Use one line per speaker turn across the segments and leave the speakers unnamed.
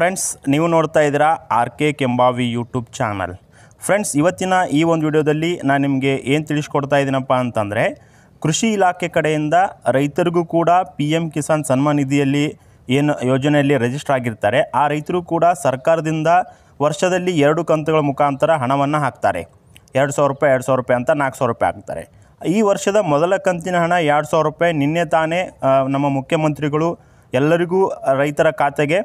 friends ನೀವು ನೋಡ್ತಾ ಇದ್ದೀರಾ R K Kembhavi YouTube channel friends ಇವತ್ತಿನ ಈ ಒಂದು ವಿಡಿಯೋದಲ್ಲಿ ನಾನು ನಿಮಗೆ ಏನು ತಿಳಿಸ್ಕೊಡ್ತಾ ಇದ್ದೀನಪ್ಪ ಅಂತಂದರೆ ಕೃಷಿ ಇಲಾಖೆ ಕಡೆಯಿಂದ ರೈತರಿಗೂ ಕೂಡ ಪಿ ಎಮ್ ಕಿಸಾನ್ ಸನ್ಮಾನ್ ನಿಧಿಯಲ್ಲಿ ಏನು ಯೋಜನೆಯಲ್ಲಿ ರಿಜಿಸ್ಟರ್ ಆಗಿರ್ತಾರೆ ಆ ರೈತರು ಕೂಡ ಸರ್ಕಾರದಿಂದ ವರ್ಷದಲ್ಲಿ ಎರಡು ಕಂತುಗಳ ಮುಖಾಂತರ ಹಣವನ್ನು ಹಾಕ್ತಾರೆ ಎರಡು ಸಾವಿರ ರೂಪಾಯಿ ಎರಡು ಸಾವಿರ ರೂಪಾಯಿ ಅಂತ ನಾಲ್ಕು ಸಾವಿರ ರೂಪಾಯಿ ಹಾಕ್ತಾರೆ ಈ ವರ್ಷದ ಮೊದಲ ಕಂತಿನ ಹಣ ಎರಡು ಸಾವಿರ ರೂಪಾಯಿ ನಿನ್ನೆ ತಾನೇ ನಮ್ಮ ಮುಖ್ಯಮಂತ್ರಿಗಳು ಎಲ್ಲರಿಗೂ ರೈತರ ಖಾತೆಗೆ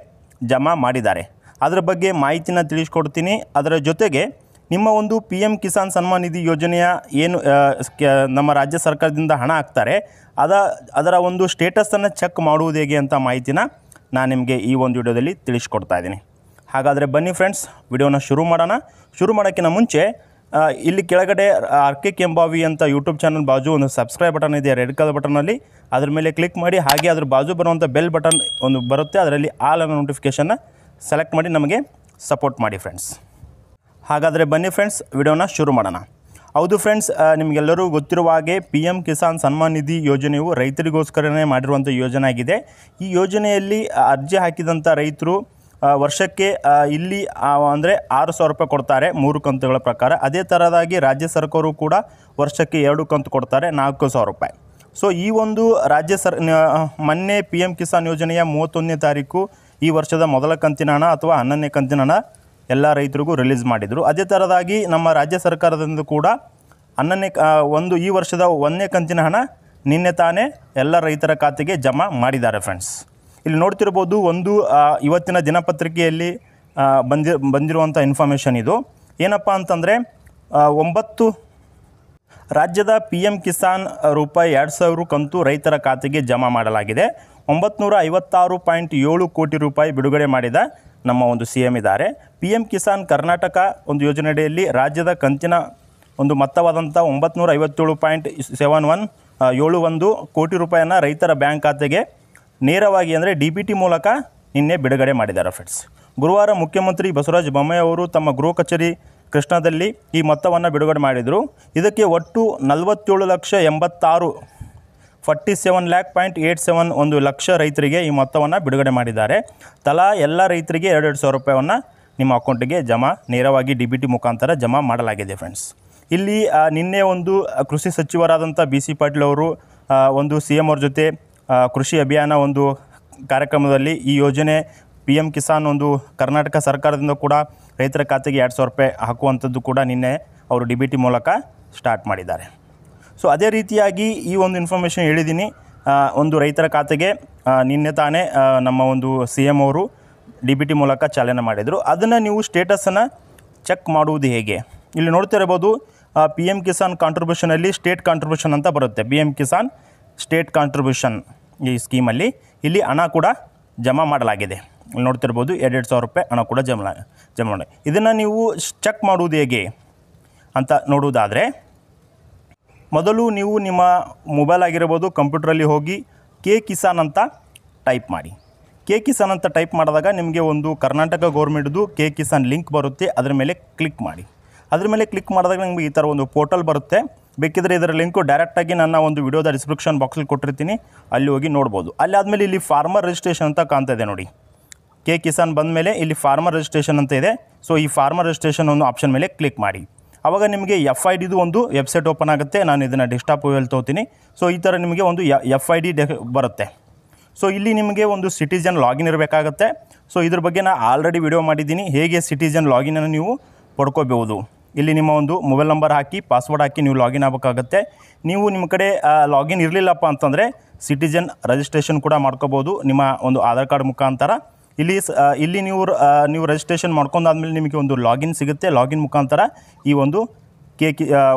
ಜಮಾ ಮಾಡಿದ್ದಾರೆ ಅದರ ಬಗ್ಗೆ ಮಾಹಿತಿನ ತಿಳಿಸ್ಕೊಡ್ತೀನಿ ಅದರ ಜೊತೆಗೆ ನಿಮ್ಮ ಒಂದು ಪಿ ಎಮ್ ಕಿಸಾನ್ ಸನ್ಮಾನ್ ನಿಧಿ ಯೋಜನೆಯ ಏನು ನಮ್ಮ ರಾಜ್ಯ ಸರ್ಕಾರದಿಂದ ಹಣ ಹಾಕ್ತಾರೆ ಅದ ಅದರ ಒಂದು ಸ್ಟೇಟಸನ್ನು ಚೆಕ್ ಮಾಡುವುದು ಹೇಗೆ ಅಂತ ಮಾಹಿತಿನ ನಾನು ನಿಮಗೆ ಈ ಒಂದು ವಿಡಿಯೋದಲ್ಲಿ ತಿಳಿಸ್ಕೊಡ್ತಾ ಇದ್ದೀನಿ ಹಾಗಾದರೆ ಬನ್ನಿ ಫ್ರೆಂಡ್ಸ್ ವಿಡಿಯೋನ ಶುರು ಮಾಡೋಣ ಶುರು ಮಾಡೋಕ್ಕಿಂತ ಮುಂಚೆ ಇಲ್ಲಿ ಕೆಳಗಡೆ ಆರ್ ಕೆ ಕೆಂಬಾವಿ ಅಂತ ಯೂಟ್ಯೂಬ್ ಚಾನಲ್ ಬಾಜು ಒಂದು ಸಬ್ಸ್ಕ್ರೈಬ್ ಬಟನ್ ಇದೆ ರೆಡ್ ಕಲರ್ ಬಟನಲ್ಲಿ ಅದ್ರ ಮೇಲೆ ಕ್ಲಿಕ್ ಮಾಡಿ ಹಾಗೆ ಅದ್ರ ಬಾಜು ಬರುವಂಥ ಬೆಲ್ ಬಟನ್ ಒಂದು ಬರುತ್ತೆ ಅದರಲ್ಲಿ ಆಲ್ ಅನ್ನೋ ನೋಟಿಫಿಕೇಷನ್ನ ಸೆಲೆಕ್ಟ್ ಮಾಡಿ ನಮಗೆ ಸಪೋರ್ಟ್ ಮಾಡಿ ಫ್ರೆಂಡ್ಸ್ ಹಾಗಾದರೆ ಬನ್ನಿ ಫ್ರೆಂಡ್ಸ್ ವಿಡಿಯೋನ ಶುರು ಮಾಡೋಣ ಹೌದು ಫ್ರೆಂಡ್ಸ್ ನಿಮಗೆಲ್ಲರೂ ಗೊತ್ತಿರುವ ಹಾಗೆ ಪಿ ಎಮ್ ಕಿಸಾನ್ ಸನ್ಮಾನ್ ನಿಧಿ ಯೋಜನೆಯು ರೈತರಿಗೋಸ್ಕರನೇ ಮಾಡಿರುವಂಥ ಯೋಜನೆ ಆಗಿದೆ ಈ ಯೋಜನೆಯಲ್ಲಿ ಅರ್ಜಿ ಹಾಕಿದಂಥ ರೈತರು ವರ್ಷಕ್ಕೆ ಇಲ್ಲಿ ಅಂದರೆ ಆರು ಸಾವಿರ ರೂಪಾಯಿ ಕೊಡ್ತಾರೆ ಮೂರು ಕಂತುಗಳ ಪ್ರಕಾರ ಅದೇ ಥರದಾಗಿ ರಾಜ್ಯ ಸರ್ಕಾರವು ಕೂಡ ವರ್ಷಕ್ಕೆ ಎರಡು ಕಂತು ಕೊಡ್ತಾರೆ ನಾಲ್ಕು ಸಾವಿರ ರೂಪಾಯಿ ಸೊ ಈ ಒಂದು ರಾಜ್ಯ ಸರ್ ಮೊನ್ನೆ ಪಿ ಎಮ್ ಕಿಸಾನ್ ಯೋಜನೆಯ ಮೂವತ್ತೊಂದನೇ ತಾರೀಕು ಈ ವರ್ಷದ ಮೊದಲ ಕಂತಿನ ಹಣ ಅಥವಾ ಹನ್ನೊಂದನೇ ಕಂತಿನ ಹಣ ಎಲ್ಲ ರೈತರಿಗೂ ರಿಲೀಸ್ ಮಾಡಿದರು ಅದೇ ಥರದಾಗಿ ನಮ್ಮ ರಾಜ್ಯ ಸರ್ಕಾರದಿಂದ ಕೂಡ ಹನ್ನೊಂದನೇ ಒಂದು ಈ ವರ್ಷದ ಒಂದನೇ ಕಂತಿನ ಹಣ ನಿನ್ನೆ ತಾನೇ ಎಲ್ಲ ರೈತರ ಖಾತೆಗೆ ಜಮಾ ಮಾಡಿದ್ದಾರೆ ಫ್ರೆಂಡ್ಸ್ ಇಲ್ಲಿ ನೋಡ್ತಿರ್ಬೋದು ಒಂದು ಇವತ್ತಿನ ದಿನಪತ್ರಿಕೆಯಲ್ಲಿ ಬಂದಿ ಬಂದಿರುವಂಥ ಇನ್ಫಾರ್ಮೇಷನ್ ಇದು ಏನಪ್ಪ ಅಂತಂದರೆ ಒಂಬತ್ತು ರಾಜ್ಯದ ಪಿ ಎಮ್ ಕಿಸಾನ್ ರೂಪಾಯಿ ಎರಡು ಸಾವಿರ ಕಂತು ರೈತರ ಖಾತೆಗೆ ಜಮಾ ಮಾಡಲಾಗಿದೆ ಒಂಬತ್ತು ಐವತ್ತಾರು ಪಾಯಿಂಟ್ ಏಳು ಕೋಟಿ ರೂಪಾಯಿ ಬಿಡುಗಡೆ ಮಾಡಿದ ನಮ್ಮ ಒಂದು ಸಿ ಎಮ್ ಇದ್ದಾರೆ ಪಿ ಎಂ ಕಿಸಾನ್ ಕರ್ನಾಟಕ ಒಂದು ಯೋಜನೆಯಡಿಯಲ್ಲಿ ರಾಜ್ಯದ ಕಂತಿನ ಒಂದು ಮೊತ್ತವಾದಂಥ ಒಂಬತ್ತು ನೂರ ಐವತ್ತೇಳು ಪಾಯಿಂಟ್ ಸೆವೆನ್ ಒನ್ ಏಳು ಒಂದು ಕೋಟಿ ರೂಪಾಯಿಯನ್ನು ರೈತರ ಬ್ಯಾಂಕ್ ಖಾತೆಗೆ ನೇರವಾಗಿ ಅಂದರೆ ಡಿ ಬಿ ಟಿ ಮೂಲಕ ನಿನ್ನೆ ಬಿಡುಗಡೆ ಮಾಡಿದ್ದಾರೆ ಫ್ರೆಂಡ್ಸ್ ಗುರುವಾರ ಮುಖ್ಯಮಂತ್ರಿ ಬಸವರಾಜ ಬೊಮ್ಮಾಯಿ ಅವರು ತಮ್ಮ ಗೃಹ ಕಚೇರಿ ಕೃಷ್ಣಾದಲ್ಲಿ ಈ ಮೊತ್ತವನ್ನು ಬಿಡುಗಡೆ ಮಾಡಿದರು ಇದಕ್ಕೆ ಒಟ್ಟು ನಲವತ್ತೇಳು ಲಕ್ಷ ಎಂಬತ್ತಾರು forty seven lakh point eight seven ಒಂದು ಲಕ್ಷ ರೈತರಿಗೆ ಈ ಮೊತ್ತವನ್ನು ಬಿಡುಗಡೆ ಮಾಡಿದ್ದಾರೆ ತಲಾ ಎಲ್ಲ ರೈತರಿಗೆ ಎರಡೆರಡು ಸಾವಿರ ರೂಪಾಯಿಯನ್ನು ನಿಮ್ಮ ಅಕೌಂಟಿಗೆ ಜಮಾ ನೇರವಾಗಿ ಡಿ ಬಿ ಟಿ ಮುಖಾಂತರ ಜಮಾ ಮಾಡಲಾಗಿದೆ ಫ್ರೆಂಡ್ಸ್ ಇಲ್ಲಿ ನಿನ್ನೆ ಒಂದು ಕೃಷಿ ಸಚಿವರಾದಂಥ ಬಿ ಸಿ ಪಾಟೀಲ್ ಅವರು ಒಂದು ಸಿ ಎಮ್ ಅವ್ರ ಜೊತೆ ಕೃಷಿ ಅಭಿಯಾನ ಒಂದು ಕಾರ್ಯಕ್ರಮದಲ್ಲಿ ಈ ಯೋಜನೆ ಪಿ ಎಮ್ ಕಿಸಾನ್ ಒಂದು ಕರ್ನಾಟಕ ಸರ್ಕಾರದಿಂದ ಕೂಡ ರೈತರ ಖಾತೆಗೆ ಎರಡು ಸಾವಿರ ರೂಪಾಯಿ ಹಾಕುವಂಥದ್ದು ಕೂಡ ನಿನ್ನೆ ಅವರು ಡಿ ಬಿ ಟಿ ಮೂಲಕ ಸ್ಟಾರ್ಟ್ ಮಾಡಿದ್ದಾರೆ ಸೊ ಅದೇ ರೀತಿಯಾಗಿ ಈ ಒಂದು ಇನ್ಫಾರ್ಮೇಷನ್ ಹೇಳಿದ್ದೀನಿ ಒಂದು ರೈತರ ಖಾತೆಗೆ ನಿನ್ನೆ ತಾನೇ ನಮ್ಮ ಒಂದು ಸಿ ಎಮ್ ಅವರು ಡಿ ಬಿ ಟಿ ಮೂಲಕ ಚಾಲನೆ ಮಾಡಿದರು ಅದನ್ನು ನೀವು ಸ್ಟೇಟಸನ್ನು ಚೆಕ್ ಮಾಡುವುದು ಹೇಗೆ ಇಲ್ಲಿ ಇರ್ಬೋದು ಪಿ ಎಮ್ ಕಿಸಾನ್ ಕಾಂಟ್ರಿಬ್ಯೂಷನಲ್ಲಿ ಸ್ಟೇಟ್ ಕಾಂಟ್ರಿಬ್ಯೂಷನ್ ಅಂತ ಬರುತ್ತೆ P M Kisan state contribution ಈ ಸ್ಕೀಮಲ್ಲಿ ಇಲ್ಲಿ ಹಣ ಕೂಡ ಜಮಾ ಮಾಡಲಾಗಿದೆ ನೋಡ್ತಿರ್ಬೋದು ಎರಡೆರಡು ಸಾವಿರ ರೂಪಾಯಿ ಹಣ ಕೂಡ ಜಮಾ ಜಮಾ ಮಾಡಿ ಇದನ್ನು ನೀವು ಚೆಕ್ ಮಾಡುವುದು ಹೇಗೆ ಅಂತ ನೋಡುವುದಾದರೆ ಮೊದಲು ನೀವು ನಿಮ್ಮ ಮೊಬೈಲ್ ಆಗಿರ್ಬೋದು ಕಂಪ್ಯೂಟ್ರಲ್ಲಿ ಹೋಗಿ ಕೆ ಕಿಸಾನ್ ಅಂತ ಟೈಪ್ ಮಾಡಿ ಕೆ ಕಿಸಾನ್ ಅಂತ ಟೈಪ್ ಮಾಡಿದಾಗ ನಿಮಗೆ ಒಂದು ಕರ್ನಾಟಕ ಗೌರ್ಮೆಂಟ್ದು ಕೆ ಕಿಸಾನ್ ಲಿಂಕ್ ಬರುತ್ತೆ ಅದರ ಮೇಲೆ ಕ್ಲಿಕ್ ಮಾಡಿ ಅದರ ಮೇಲೆ ಕ್ಲಿಕ್ ಮಾಡಿದಾಗ ನಿಮಗೆ ಈ ಥರ ಒಂದು ಪೋರ್ಟಲ್ ಬರುತ್ತೆ ಬೇಕಿದ್ರೆ ಇದರ ಲಿಂಕು ಡೈರೆಕ್ಟಾಗಿ ನನ್ನ ಒಂದು ವಿಡಿಯೋದ ಡಿಸ್ಕ್ರಿಪ್ಷನ್ ಬಾಕ್ಸಲ್ಲಿ ಕೊಟ್ಟಿರ್ತೀನಿ ಅಲ್ಲಿ ಹೋಗಿ ನೋಡ್ಬೋದು ಅಲ್ಲಿ ಆದಮೇಲೆ ಇಲ್ಲಿ ಫಾರ್ಮರ್ ರಿಜಿಸ್ಟ್ರೇಷನ್ ಅಂತ ಕಾಣ್ತಾ ಇದೆ ನೋಡಿ ಕೆ ಕಿಸಾನ್ ಬಂದ ಮೇಲೆ ಇಲ್ಲಿ ಫಾರ್ಮರ್ ರಿಜಿಸ್ಟ್ರೇಷನ್ ಅಂತ ಇದೆ ಸೊ ಈ ಫಾರ್ಮರ್ ರಿಜಿಸ್ಟ್ರೇಷನ್ ಒಂದು ಆಪ್ಷನ್ ಮೇಲೆ ಕ್ಲಿಕ್ ಮಾಡಿ ಅವಾಗ ನಿಮಗೆ ಎಫ್ ಐ ಡಿದು ಒಂದು ವೆಬ್ಸೈಟ್ ಓಪನ್ ಆಗುತ್ತೆ ನಾನು ಇದನ್ನು ಡೆಸ್ಕ್ಟಾಪ್ ವೆಲ್ ತೊಗೋತೀನಿ ಸೊ ಈ ಥರ ನಿಮಗೆ ಒಂದು ಎಫ್ ಐ ಡಿ ಡೆ ಬರುತ್ತೆ ಸೊ ಇಲ್ಲಿ ನಿಮಗೆ ಒಂದು ಸಿಟಿಜನ್ ಲಾಗಿನ್ ಇರಬೇಕಾಗತ್ತೆ ಸೊ ಇದ್ರ ಬಗ್ಗೆ ನಾನು ಆಲ್ರೆಡಿ ವಿಡಿಯೋ ಮಾಡಿದ್ದೀನಿ ಹೇಗೆ ಸಿಟಿಜನ್ ಲಾಗಿನನ್ನು ನೀವು ಪಡ್ಕೋಬಹುದು ಇಲ್ಲಿ ನಿಮ್ಮ ಒಂದು ಮೊಬೈಲ್ ನಂಬರ್ ಹಾಕಿ ಪಾಸ್ವರ್ಡ್ ಹಾಕಿ ನೀವು ಲಾಗಿನ್ ಆಗಬೇಕಾಗತ್ತೆ ನೀವು ನಿಮ್ಮ ಕಡೆ ಲಾಗಿನ್ ಇರಲಿಲ್ಲಪ್ಪ ಅಂತಂದರೆ ಸಿಟಿಜನ್ ರಿಜಿಸ್ಟ್ರೇಷನ್ ಕೂಡ ಮಾಡ್ಕೋಬೋದು ನಿಮ್ಮ ಒಂದು ಆಧಾರ್ ಕಾರ್ಡ್ ಮುಖಾಂತರ ಇಲ್ಲಿ ಇಲ್ಲಿ ನೀವು ನೀವು ರಿಜಿಸ್ಟ್ರೇಷನ್ ಮಾಡ್ಕೊಂಡಾದ್ಮೇಲೆ ನಿಮಗೆ ಒಂದು ಲಾಗಿನ್ ಸಿಗುತ್ತೆ ಲಾಗಿನ್ ಮುಖಾಂತರ ಈ ಒಂದು ಕೆ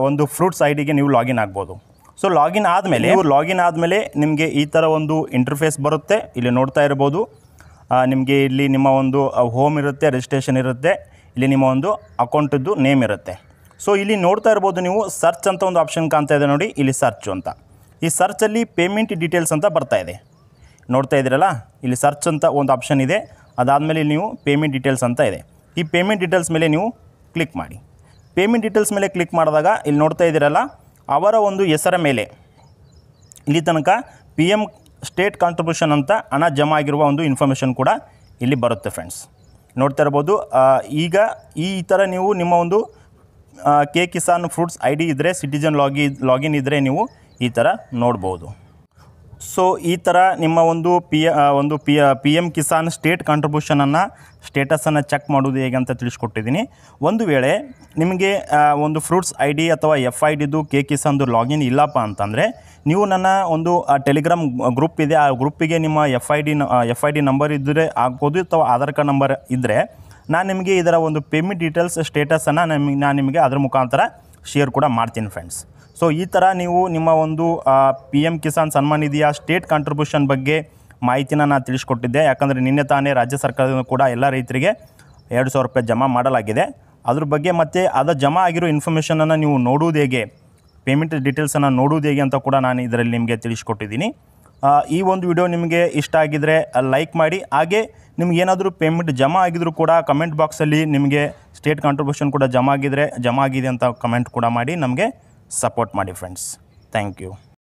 ಒಂದು ಫ್ರೂಟ್ಸ್ ಐ ಡಿಗೆ ನೀವು ಲಾಗಿನ್ ಆಗ್ಬೋದು ಸೊ ಲಾಗಿನ್ ಆದಮೇಲೆ ನೀವು ಲಾಗಿನ್ ಆದಮೇಲೆ ನಿಮಗೆ ಈ ಥರ ಒಂದು ಇಂಟರ್ಫೇಸ್ ಬರುತ್ತೆ ಇಲ್ಲಿ ನೋಡ್ತಾ ಇರ್ಬೋದು ನಿಮಗೆ ಇಲ್ಲಿ ನಿಮ್ಮ ಒಂದು ಹೋಮ್ ಇರುತ್ತೆ ರಿಜಿಸ್ಟ್ರೇಷನ್ ಇರುತ್ತೆ ಇಲ್ಲಿ ನಿಮ್ಮ ಒಂದು ಅಕೌಂಟದ್ದು ನೇಮ್ ಇರುತ್ತೆ ಸೊ ಇಲ್ಲಿ ನೋಡ್ತಾ ಇರ್ಬೋದು ನೀವು ಸರ್ಚ್ ಅಂತ ಒಂದು ಆಪ್ಷನ್ ಕಾಣ್ತಾ ಇದೆ ನೋಡಿ ಇಲ್ಲಿ ಸರ್ಚ್ ಅಂತ ಈ ಸರ್ಚಲ್ಲಿ ಪೇಮೆಂಟ್ ಡೀಟೇಲ್ಸ್ ಅಂತ ಬರ್ತಾ ಇದೆ ನೋಡ್ತಾ ಇದ್ದೀರಲ್ಲ ಇಲ್ಲಿ ಸರ್ಚ್ ಅಂತ ಒಂದು ಆಪ್ಷನ್ ಇದೆ ಅದಾದಮೇಲೆ ನೀವು ಪೇಮೆಂಟ್ ಡೀಟೇಲ್ಸ್ ಅಂತ ಇದೆ ಈ ಪೇಮೆಂಟ್ ಡೀಟೇಲ್ಸ್ ಮೇಲೆ ನೀವು ಕ್ಲಿಕ್ ಮಾಡಿ ಪೇಮೆಂಟ್ ಡೀಟೇಲ್ಸ್ ಮೇಲೆ ಕ್ಲಿಕ್ ಮಾಡಿದಾಗ ಇಲ್ಲಿ ನೋಡ್ತಾ ಇದ್ದೀರಲ್ಲ ಅವರ ಒಂದು ಹೆಸರ ಮೇಲೆ ಇಲ್ಲಿ ತನಕ ಪಿ ಎಮ್ ಸ್ಟೇಟ್ ಕಾಂಟ್ರಿಬ್ಯೂಷನ್ ಅಂತ ಹಣ ಜಮಾ ಆಗಿರುವ ಒಂದು ಇನ್ಫಾರ್ಮೇಷನ್ ಕೂಡ ಇಲ್ಲಿ ಬರುತ್ತೆ ಫ್ರೆಂಡ್ಸ್ ನೋಡ್ತಾ ಇರ್ಬೋದು ಈಗ ಈ ಥರ ನೀವು ನಿಮ್ಮ ಒಂದು K Kisan fruits I D ಇದ್ದರೆ ಸಿಟಿಜನ್ ಲಾಗಿ ಲಾಗಿನ್ ಇದ್ದರೆ ನೀವು ಈ ಥರ ನೋಡ್ಬೋದು ಸೊ ಈ ಥರ ನಿಮ್ಮ ಒಂದು ಪಿ ಒಂದು P P M Kisan state ಕಾಂಟ್ರಿಬ್ಯೂಷನನ್ನು ಸ್ಟೇಟಸನ್ನು ಚೆಕ್ ಮಾಡೋದು ಹೇಗೆ ಅಂತ ತಿಳಿಸ್ಕೊಟ್ಟಿದ್ದೀನಿ ಒಂದು ವೇಳೆ ನಿಮಗೆ ಒಂದು ಫ್ರೂಟ್ಸ್ ಐ ಡಿ ಅಥವಾ ಎಫ್ ಐ ಡಿದು ಕೆ ಕಿಸಾನ್ದು ಲಾಗಿನ್ ಇಲ್ಲಪ್ಪ ಅಂತಂದರೆ ನೀವು ನನ್ನ ಒಂದು ಟೆಲಿಗ್ರಾಮ್ ಗ್ರೂಪ್ ಇದೆ ಆ ಗ್ರೂಪಿಗೆ ನಿಮ್ಮ F I D F I D number ಇದ್ದರೆ ಆಗ್ಬೋದು ಅಥವಾ ಆಧಾರ್ ಕಾರ್ಡ್ ನಂಬರ್ ಇದ್ದರೆ ನಾನು ನಿಮಗೆ ಇದರ ಒಂದು ಪೇಮೆಂಟ್ ಡೀಟೇಲ್ಸ್ ಸ್ಟೇಟಸನ್ನು ನಿಮಗೆ ನಾನು ನಿಮಗೆ ಅದರ ಮುಖಾಂತರ ಶೇರ್ ಕೂಡ ಮಾಡ್ತೀನಿ ಫ್ರೆಂಡ್ಸ್ ಸೊ ಈ ಥರ ನೀವು ನಿಮ್ಮ ಒಂದು ಪಿ ಎಮ್ ಕಿಸಾನ್ ಸನ್ಮಾನ್ ನಿಧಿಯ ಸ್ಟೇಟ್ ಕಾಂಟ್ರಿಬ್ಯೂಷನ್ ಬಗ್ಗೆ ಮಾಹಿತಿನ ನಾನು ತಿಳಿಸ್ಕೊಟ್ಟಿದ್ದೆ ಯಾಕಂದರೆ ನಿನ್ನೆ ತಾನೇ ರಾಜ್ಯ ಸರ್ಕಾರದಿಂದ ಕೂಡ ಎಲ್ಲ ರೈತರಿಗೆ ಎರಡು ಸಾವಿರ ರೂಪಾಯಿ ಜಮಾ ಮಾಡಲಾಗಿದೆ ಅದ್ರ ಬಗ್ಗೆ ಮತ್ತು ಅದು ಜಮಾ ಆಗಿರೋ ಇನ್ಫಾರ್ಮೇಷನನ್ನು ನೀವು ನೋಡುವುದು ಹೇಗೆ ಪೇಮೆಂಟ್ ಡೀಟೇಲ್ಸನ್ನು ನೋಡುವುದು ಹೇಗೆ ಅಂತ ಕೂಡ ನಾನು ಇದರಲ್ಲಿ ನಿಮಗೆ ತಿಳಿಸ್ಕೊಟ್ಟಿದ್ದೀನಿ ಈ ಒಂದು ವಿಡಿಯೋ ನಿಮಗೆ ಇಷ್ಟ ಆಗಿದರೆ ಲೈಕ್ ಮಾಡಿ ಹಾಗೆ ನಿಮ್ಗೆ ಏನಾದರೂ ಪೇಮೆಂಟ್ ಜಮಾ ಆಗಿದ್ರು ಕೂಡ ಕಮೆಂಟ್ ಬಾಕ್ಸಲ್ಲಿ ನಿಮಗೆ ಸ್ಟೇಟ್ ಕಾಂಟ್ರಿಬ್ಯೂಷನ್ ಕೂಡ ಜಮಾ ಆಗಿದರೆ ಜಮಾ ಆಗಿದೆ ಅಂತ ಕಮೆಂಟ್ ಕೂಡ ಮಾಡಿ ನಮಗೆ support my friends thank you